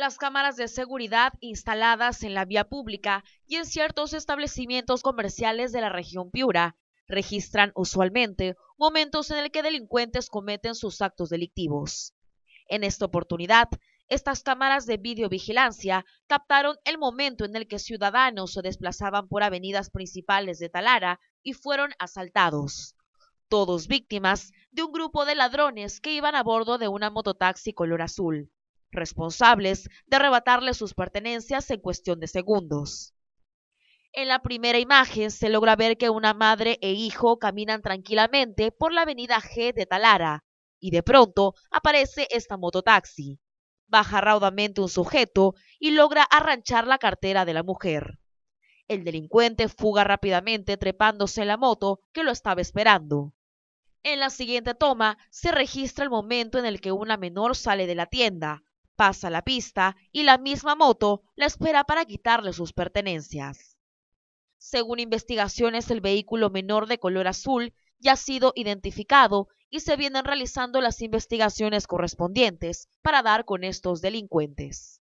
las cámaras de seguridad instaladas en la vía pública y en ciertos establecimientos comerciales de la región Piura registran usualmente momentos en el que delincuentes cometen sus actos delictivos. En esta oportunidad, estas cámaras de videovigilancia captaron el momento en el que ciudadanos se desplazaban por avenidas principales de Talara y fueron asaltados, todos víctimas de un grupo de ladrones que iban a bordo de una mototaxi color azul responsables de arrebatarle sus pertenencias en cuestión de segundos. En la primera imagen se logra ver que una madre e hijo caminan tranquilamente por la avenida G de Talara, y de pronto aparece esta mototaxi. Baja raudamente un sujeto y logra arranchar la cartera de la mujer. El delincuente fuga rápidamente trepándose en la moto que lo estaba esperando. En la siguiente toma se registra el momento en el que una menor sale de la tienda, pasa la pista y la misma moto la espera para quitarle sus pertenencias. Según investigaciones, el vehículo menor de color azul ya ha sido identificado y se vienen realizando las investigaciones correspondientes para dar con estos delincuentes.